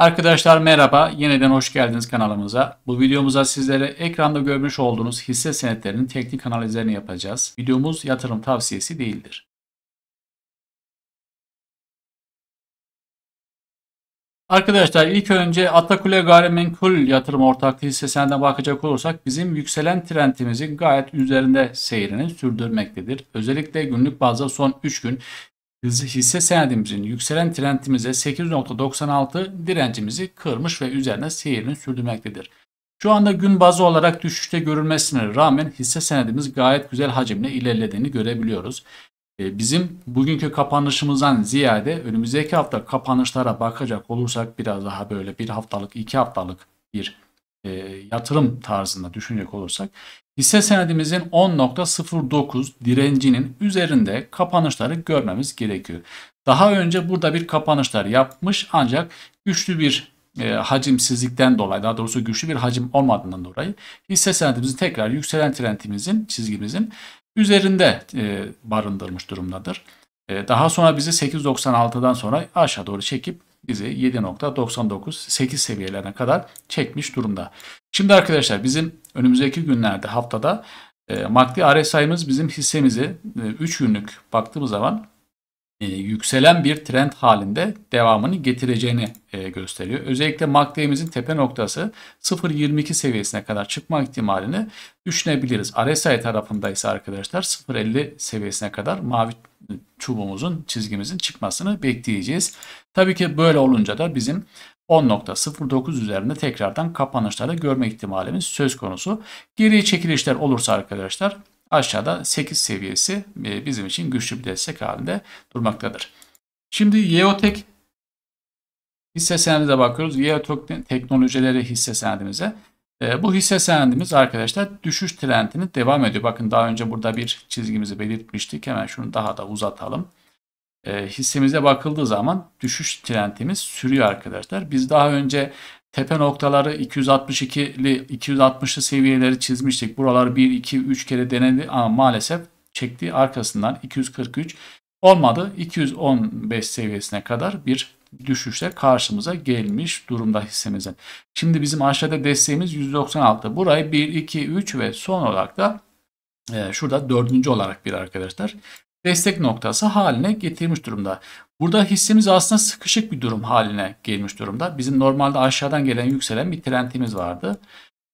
Arkadaşlar merhaba, yeniden hoş geldiniz kanalımıza. Bu videomuzda sizlere ekranda görmüş olduğunuz hisse senetlerinin teknik analizlerini yapacağız. Videomuz yatırım tavsiyesi değildir. Arkadaşlar ilk önce Atakule Gayrimenkul Yatırım Ortaklığı hisse senedine bakacak olursak bizim yükselen trendimizin gayet üzerinde seyrini sürdürmektedir. Özellikle günlük bazda son 3 gün hisse senedimizin yükselen trendimize 8.96 direncimizi kırmış ve üzerine seyirini sürdürmektedir. Şu anda gün bazı olarak düşüşte görülmesine rağmen hisse senedimiz gayet güzel hacimle ilerlediğini görebiliyoruz. E, bizim bugünkü kapanışımızdan ziyade önümüzdeki hafta kapanışlara bakacak olursak biraz daha böyle bir haftalık iki haftalık bir e, yatırım tarzında düşünecek olursak hisse senedimizin 10.09 direncinin üzerinde kapanışları görmemiz gerekiyor. Daha önce burada bir kapanışlar yapmış ancak güçlü bir e, hacimsizlikten dolayı daha doğrusu güçlü bir hacim olmadığından dolayı hisse senedimizin tekrar yükselen trendimizin çizgimizin üzerinde e, barındırmış durumdadır. E, daha sonra bizi 8.96'dan sonra aşağı doğru çekip bizi 7.99 8 seviyelerine kadar çekmiş durumda. Şimdi arkadaşlar bizim önümüzdeki günlerde haftada e, MACD RSI'miz bizim hissemizi e, günlük baktığımız zaman e, yükselen bir trend halinde devamını getireceğini e, gösteriyor. Özellikle MACD'imizin tepe noktası 0.22 seviyesine kadar çıkma ihtimalini düşünebiliriz. RSI tarafında ise arkadaşlar 0.50 seviyesine kadar mavi çubuğumuzun çizgimizin çıkmasını bekleyeceğiz. Tabii ki böyle olunca da bizim 10.09 üzerinde tekrardan kapanışlarda görme ihtimalimiz söz konusu. Geri çekilişler olursa arkadaşlar aşağıda 8 seviyesi e, bizim için güçlü bir destek halinde durmaktadır. Şimdi Yeotek hisse senedine bakıyoruz. Yeotek teknolojileri hisse senedimize. E, bu hisse senedimiz arkadaşlar düşüş trendini devam ediyor. Bakın daha önce burada bir çizgimizi belirtmiştik. Hemen şunu daha da uzatalım e, hissemize bakıldığı zaman düşüş trendimiz sürüyor arkadaşlar. Biz daha önce tepe noktaları 262'li 260'lı seviyeleri çizmiştik. Buralar 1 2 3 kere denedi ama maalesef çekti arkasından 243 olmadı. 215 seviyesine kadar bir düşüşle karşımıza gelmiş durumda hissemizin. Şimdi bizim aşağıda desteğimiz 196. Burayı 1 2 3 ve son olarak da e, şurada dördüncü olarak bir arkadaşlar destek noktası haline getirmiş durumda. Burada hissemiz aslında sıkışık bir durum haline gelmiş durumda. Bizim normalde aşağıdan gelen yükselen bir trendimiz vardı.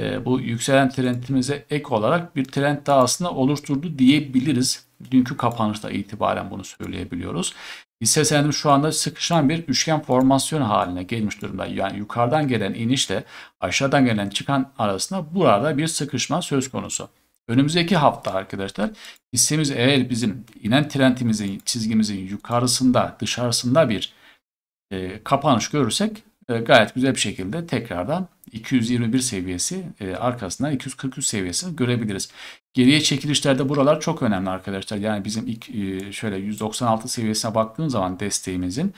E, bu yükselen trendimize ek olarak bir trend daha aslında oluşturdu diyebiliriz. Dünkü kapanışta itibaren bunu söyleyebiliyoruz. Hisse senedi şu anda sıkışan bir üçgen formasyon haline gelmiş durumda. Yani yukarıdan gelen inişle aşağıdan gelen çıkan arasında burada bir sıkışma söz konusu. Önümüzdeki hafta arkadaşlar hissemiz eğer bizim inen trendimizin çizgimizin yukarısında dışarısında bir e, kapanış görürsek e, gayet güzel bir şekilde tekrardan 221 seviyesi e, arkasından 243 seviyesini görebiliriz. Geriye çekilişlerde buralar çok önemli arkadaşlar. Yani bizim ilk e, şöyle 196 seviyesine baktığın zaman desteğimizin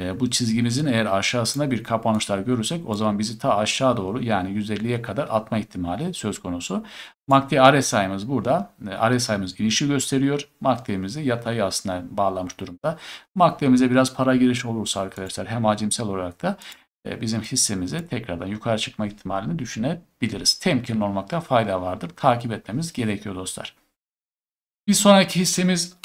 e, bu çizgimizin eğer aşağısına bir kapanışlar görürsek o zaman bizi ta aşağı doğru yani 150'ye kadar atma ihtimali söz konusu. MACD RSI'miz burada. E, RSI'miz inişi gösteriyor. MACD'mizi yatayı aslında bağlamış durumda. MACD'mize biraz para girişi olursa arkadaşlar hem acimsel olarak da e, bizim hissemizi tekrardan yukarı çıkma ihtimalini düşünebiliriz. Temkinli olmakta fayda vardır. Takip etmemiz gerekiyor dostlar. Bir sonraki hissemiz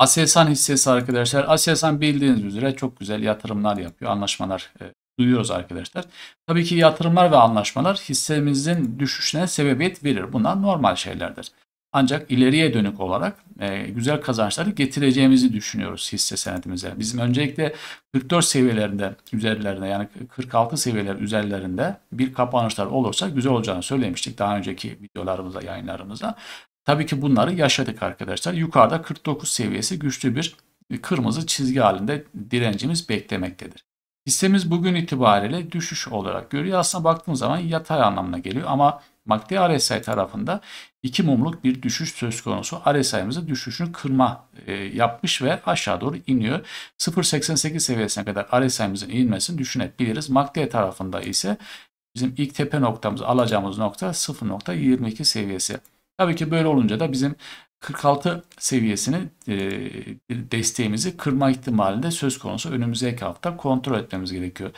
Aselsan hissesi arkadaşlar. Aselsan bildiğiniz üzere çok güzel yatırımlar yapıyor. Anlaşmalar e, duyuyoruz arkadaşlar. Tabii ki yatırımlar ve anlaşmalar hissemizin düşüşüne sebebiyet verir. Bunlar normal şeylerdir. Ancak ileriye dönük olarak e, güzel kazançları getireceğimizi düşünüyoruz hisse senedimize. Bizim öncelikle 44 seviyelerinde üzerlerinde yani 46 seviyeler üzerlerinde bir kapanışlar olursa güzel olacağını söylemiştik daha önceki videolarımızda, yayınlarımızda. Tabii ki bunları yaşadık arkadaşlar. Yukarıda 49 seviyesi güçlü bir e, kırmızı çizgi halinde direncimiz beklemektedir. Hissemiz bugün itibariyle düşüş olarak görüyor. Aslında baktığımız zaman yatay anlamına geliyor ama MACD RSI tarafında iki mumluk bir düşüş söz konusu. RSI'mizde düşüşünü kırma e, yapmış ve aşağı doğru iniyor. 0.88 seviyesine kadar RSI'mizin inmesini düşünebiliriz. MACD tarafında ise bizim ilk tepe noktamız alacağımız nokta 0.22 seviyesi. Tabii ki böyle olunca da bizim 46 seviyesini e, desteğimizi kırma ihtimali de söz konusu önümüzdeki hafta kontrol etmemiz gerekiyor.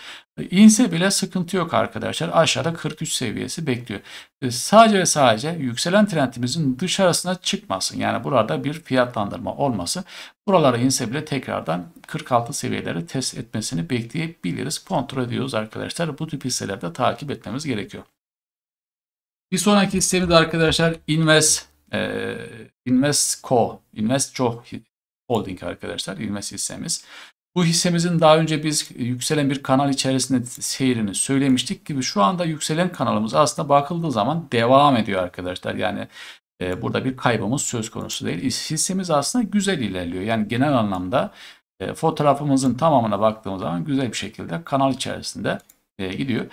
İnse bile sıkıntı yok arkadaşlar. Aşağıda 43 seviyesi bekliyor. E, sadece ve sadece yükselen trendimizin dışarısına çıkmasın. Yani burada bir fiyatlandırma olmasın. Buralara inse bile tekrardan 46 seviyeleri test etmesini bekleyebiliriz. Kontrol ediyoruz arkadaşlar. Bu tip hisselerde takip etmemiz gerekiyor. Bir sonraki hissemiz arkadaşlar Invest e, Invest Co. Invest Co Holding arkadaşlar. Invest hissemiz. Bu hissemizin daha önce biz yükselen bir kanal içerisinde seyrini söylemiştik gibi şu anda yükselen kanalımız aslında bakıldığı zaman devam ediyor arkadaşlar. Yani e, burada bir kaybımız söz konusu değil. Hissemiz aslında güzel ilerliyor. Yani genel anlamda e, fotoğrafımızın tamamına baktığımız zaman güzel bir şekilde kanal içerisinde e, gidiyor.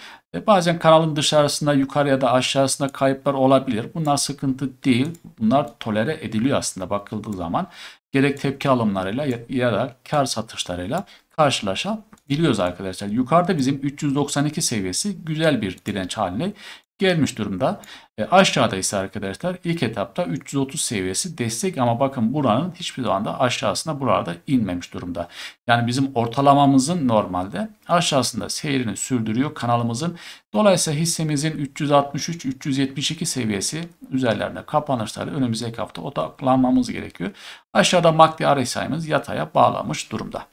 bazen kanalın dışarısında yukarı ya da aşağısında kayıplar olabilir. Bunlar sıkıntı değil. Bunlar tolere ediliyor aslında bakıldığı zaman. Gerek tepki alımlarıyla ya da kar satışlarıyla karşılaşabiliyoruz arkadaşlar. Yukarıda bizim 392 seviyesi güzel bir direnç haline gelmiş durumda. E, aşağıda ise arkadaşlar ilk etapta 330 seviyesi destek ama bakın buranın hiçbir zaman da aşağısına burada inmemiş durumda. Yani bizim ortalamamızın normalde aşağısında seyrini sürdürüyor kanalımızın. Dolayısıyla hissemizin 363-372 seviyesi üzerlerine kapanışları önümüzdeki hafta odaklanmamız gerekiyor. Aşağıda MACD RSI'miz yataya bağlamış durumda.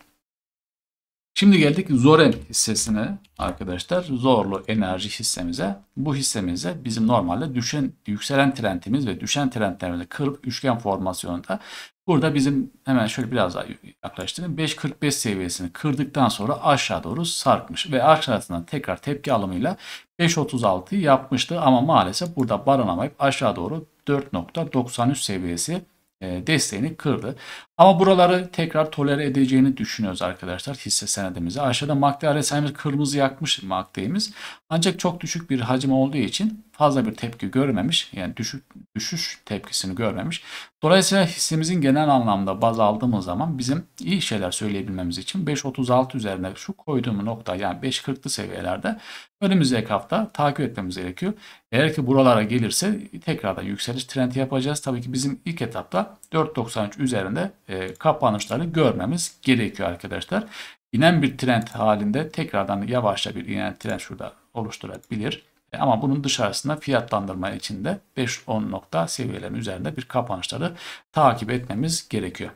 Şimdi geldik Zorem hissesine arkadaşlar. Zorlu enerji hissemize. Bu hissemize bizim normalde düşen, yükselen trendimiz ve düşen trendlerimizi kırıp üçgen formasyonunda burada bizim hemen şöyle biraz daha yaklaştırayım. 5.45 seviyesini kırdıktan sonra aşağı doğru sarkmış ve aşağısından tekrar tepki alımıyla 5.36'yı yapmıştı ama maalesef burada baranamayıp aşağı doğru 4.93 seviyesi e, desteğini kırdı. Ama buraları tekrar tolere edeceğini düşünüyoruz arkadaşlar hisse senedimizi. Aşağıda MACD RSI'miz kırmızı yakmış MACD'miz. Ancak çok düşük bir hacim olduğu için fazla bir tepki görmemiş. Yani düşük, düşüş tepkisini görmemiş. Dolayısıyla hissimizin genel anlamda baz aldığımız zaman bizim iyi şeyler söyleyebilmemiz için 5.36 üzerine şu koyduğum nokta yani 5.40'lı seviyelerde önümüzdeki hafta takip etmemiz gerekiyor. Eğer ki buralara gelirse tekrardan yükseliş trendi yapacağız. Tabii ki bizim ilk etapta 4.93 üzerinde e, kapanışları görmemiz gerekiyor arkadaşlar. İnen bir trend halinde tekrardan yavaşça bir inen trend şurada oluşturabilir. E, ama bunun dışarısında fiyatlandırma içinde 5-10 nokta seviyelerin üzerinde bir kapanışları takip etmemiz gerekiyor.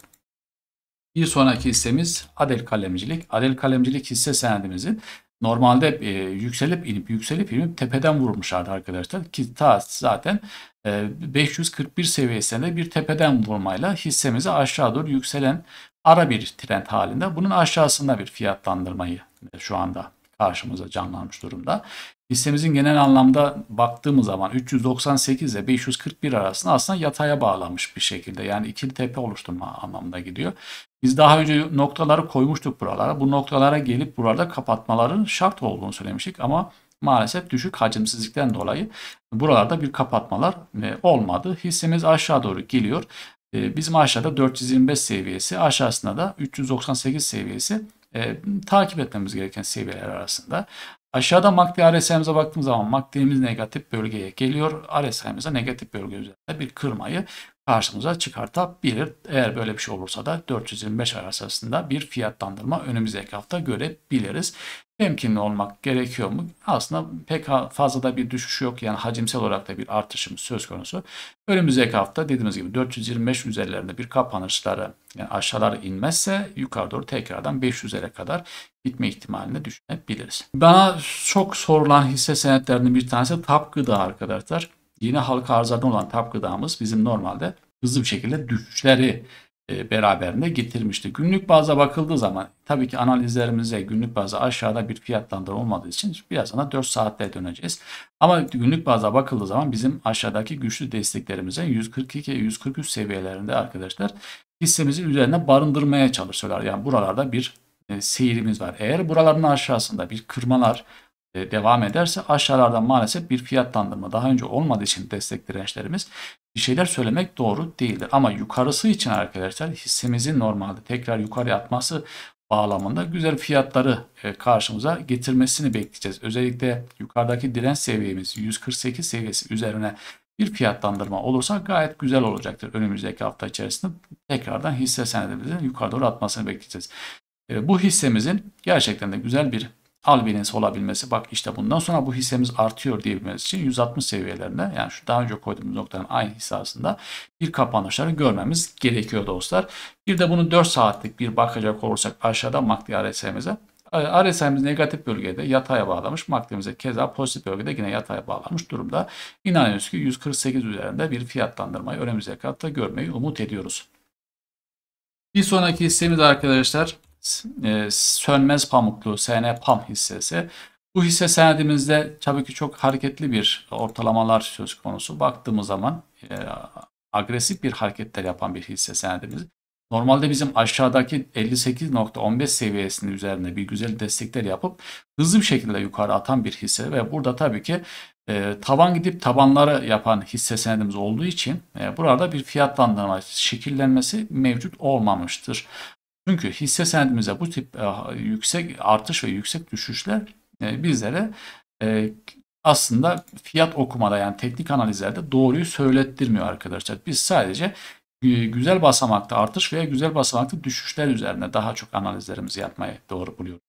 Bir sonraki hissemiz Adel Kalemcilik. Adel Kalemcilik hisse senedimizin normalde e, yükselip inip yükselip inip tepeden vurmuşlardı arkadaşlar. Ki ta zaten e, 541 seviyesinde bir tepeden vurmayla hissemizi aşağı doğru yükselen ara bir trend halinde. Bunun aşağısında bir fiyatlandırmayı e, şu anda karşımıza canlanmış durumda. Hissemizin genel anlamda baktığımız zaman 398 ile 541 arasında aslında yataya bağlanmış bir şekilde. Yani ikili tepe oluşturma anlamında gidiyor. Biz daha önce noktaları koymuştuk buralara. Bu noktalara gelip burada kapatmaların şart olduğunu söylemiştik ama maalesef düşük hacimsizlikten dolayı buralarda bir kapatmalar e, olmadı. Hissemiz aşağı doğru geliyor. E, bizim aşağıda 425 seviyesi aşağısında da 398 seviyesi e, takip etmemiz gereken seviyeler arasında. Aşağıda MACD RSI'mize baktığımız zaman MACD'miz negatif bölgeye geliyor. RSI'mize negatif bölge üzerinde bir kırmayı karşımıza çıkartabilir. Eğer böyle bir şey olursa da 425 arasında bir fiyatlandırma önümüzdeki hafta görebiliriz. Temkinli olmak gerekiyor mu? Aslında pek fazla da bir düşüş yok. Yani hacimsel olarak da bir artışımız söz konusu. Önümüzdeki hafta dediğimiz gibi 425 üzerlerinde bir kapanışları yani aşağılara inmezse yukarı doğru tekrardan 500'lere kadar gitme ihtimalini düşünebiliriz. Bana çok sorulan hisse senetlerinin bir tanesi TAP Gıda arkadaşlar yine halka arzlardan olan tap gıdamız bizim normalde hızlı bir şekilde düşüşleri e, beraberinde getirmişti. Günlük baza bakıldığı zaman tabii ki analizlerimize günlük bazda aşağıda bir fiyatlandırma olmadığı için birazdan 4 saatte döneceğiz. Ama günlük bazda bakıldığı zaman bizim aşağıdaki güçlü desteklerimize 142-143 seviyelerinde arkadaşlar hissemizin üzerine barındırmaya çalışıyorlar. Yani buralarda bir e, seyirimiz var. Eğer buraların aşağısında bir kırmalar e, devam ederse aşağılardan maalesef bir fiyatlandırma daha önce olmadığı için destek dirençlerimiz bir şeyler söylemek doğru değildir. Ama yukarısı için arkadaşlar hissemizin normalde tekrar yukarı atması bağlamında güzel fiyatları e, karşımıza getirmesini bekleyeceğiz. Özellikle yukarıdaki direnç seviyemiz 148 seviyesi üzerine bir fiyatlandırma olursa gayet güzel olacaktır. Önümüzdeki hafta içerisinde tekrardan hisse senedimizin yukarı doğru atmasını bekleyeceğiz. E, bu hissemizin gerçekten de güzel bir albenisi olabilmesi bak işte bundan sonra bu hissemiz artıyor diyebilmeniz için 160 seviyelerinde yani şu daha önce koyduğumuz noktanın aynı hissasında bir kapanışları görmemiz gerekiyor dostlar. Bir de bunu 4 saatlik bir bakacak olursak aşağıda MACD RSI'mize RSI'miz negatif bölgede yataya bağlamış. MACD'mize keza pozitif bölgede yine yataya bağlamış durumda. İnanıyoruz ki 148 üzerinde bir fiyatlandırmayı önümüzdeki hafta görmeyi umut ediyoruz. Bir sonraki hissemiz arkadaşlar e, Sönmez Pamuklu SN Pam hissesi. Bu hisse senedimizde tabii ki çok hareketli bir ortalamalar söz konusu. Baktığımız zaman e, agresif bir hareketler yapan bir hisse senedimiz. Normalde bizim aşağıdaki 58.15 seviyesinin üzerinde bir güzel destekler yapıp hızlı bir şekilde yukarı atan bir hisse ve burada tabii ki e, taban gidip tabanları yapan hisse senedimiz olduğu için e, burada bir fiyatlandırma şekillenmesi mevcut olmamıştır. Çünkü hisse senedimize bu tip e, yüksek artış ve yüksek düşüşler e, bizlere e, aslında fiyat okumada yani teknik analizlerde doğruyu söylettirmiyor arkadaşlar. Biz sadece güzel basamakta artış veya güzel basamakta düşüşler üzerine daha çok analizlerimizi yapmayı doğru buluyoruz.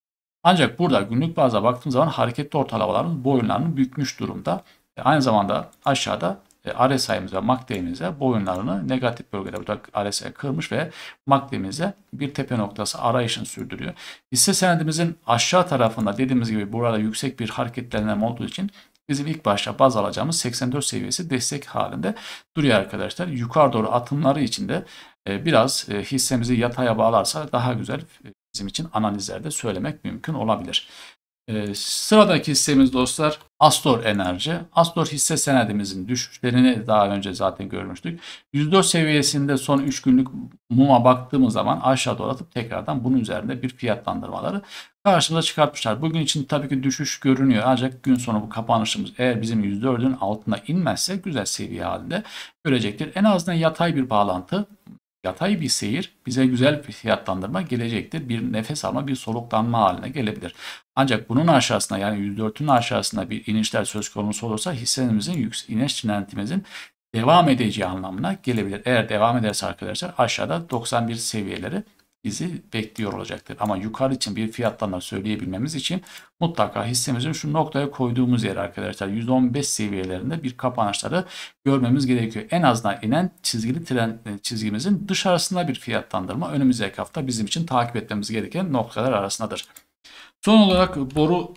Ancak burada günlük bazda baktığım zaman hareketli ortalamaların boyunlarını bükmüş durumda. Aynı zamanda aşağıda e, RSI'mize, MACD'mize boyunlarını negatif bölgede burada RSI kırmış ve MACD'mize bir tepe noktası arayışını sürdürüyor. Hisse senedimizin aşağı tarafında dediğimiz gibi burada yüksek bir hareketlenme olduğu için bizim ilk başta baz alacağımız 84 seviyesi destek halinde duruyor arkadaşlar. Yukarı doğru atımları içinde e, biraz e, hissemizi yataya bağlarsa daha güzel e, bizim için analizlerde söylemek mümkün olabilir. Ee, sıradaki hissemiz dostlar Astor Enerji. Astor hisse senedimizin düşüşlerini daha önce zaten görmüştük. 104 seviyesinde son 3 günlük muma baktığımız zaman aşağı doğru atıp tekrardan bunun üzerinde bir fiyatlandırmaları karşımıza çıkartmışlar. Bugün için tabii ki düşüş görünüyor ancak gün sonu bu kapanışımız eğer bizim 104'ün altına inmezse güzel seviye halinde görecektir. En azından yatay bir bağlantı yatay bir seyir bize güzel bir fiyatlandırma gelecektir. Bir nefes alma, bir soluklanma haline gelebilir. Ancak bunun aşağısına yani 104'ün aşağısına bir inişler söz konusu olursa hissenimizin yüksek, iniş trendimizin devam edeceği anlamına gelebilir. Eğer devam ederse arkadaşlar aşağıda 91 seviyeleri bizi bekliyor olacaktır. Ama yukarı için bir fiyatlama söyleyebilmemiz için mutlaka hissemizin şu noktaya koyduğumuz yer arkadaşlar 115 seviyelerinde bir kapanışları görmemiz gerekiyor. En azından inen çizgili tren e, çizgimizin dışarısında bir fiyatlandırma önümüzdeki hafta bizim için takip etmemiz gereken noktalar arasındadır. Son olarak boru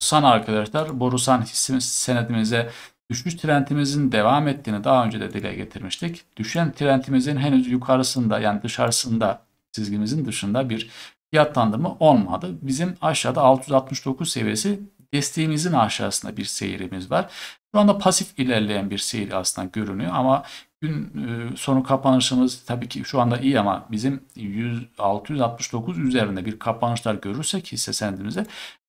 san arkadaşlar. Boru san hissimiz senedimize düşüş trendimizin devam ettiğini daha önce de dile getirmiştik. Düşen trendimizin henüz yukarısında yani dışarısında çizgimizin dışında bir fiyatlandırma olmadı. Bizim aşağıda 669 seviyesi desteğimizin aşağısında bir seyrimiz var. Şu anda pasif ilerleyen bir seyir aslında görünüyor ama gün e, sonu kapanışımız tabii ki şu anda iyi ama bizim 100, 669 üzerinde bir kapanışlar görürsek hisse senedimize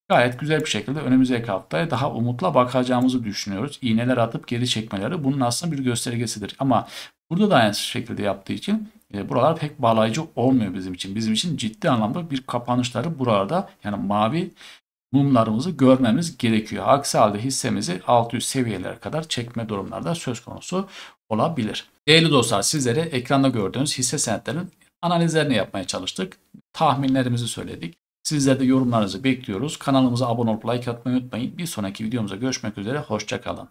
gayet güzel bir şekilde önümüzdeki haftaya daha umutla bakacağımızı düşünüyoruz. İğneler atıp geri çekmeleri bunun aslında bir göstergesidir. Ama burada da aynı şekilde yaptığı için e, buralar pek bağlayıcı olmuyor bizim için. Bizim için ciddi anlamda bir kapanışları buralarda yani mavi mumlarımızı görmemiz gerekiyor. Aksi halde hissemizi 600 seviyelere kadar çekme durumlarda söz konusu olabilir. Değerli dostlar sizlere ekranda gördüğünüz hisse senetlerin analizlerini yapmaya çalıştık. Tahminlerimizi söyledik. Sizler de yorumlarınızı bekliyoruz. Kanalımıza abone olup like atmayı unutmayın. Bir sonraki videomuza görüşmek üzere. Hoşçakalın.